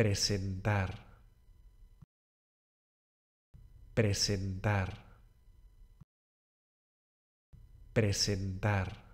presentar, presentar, presentar.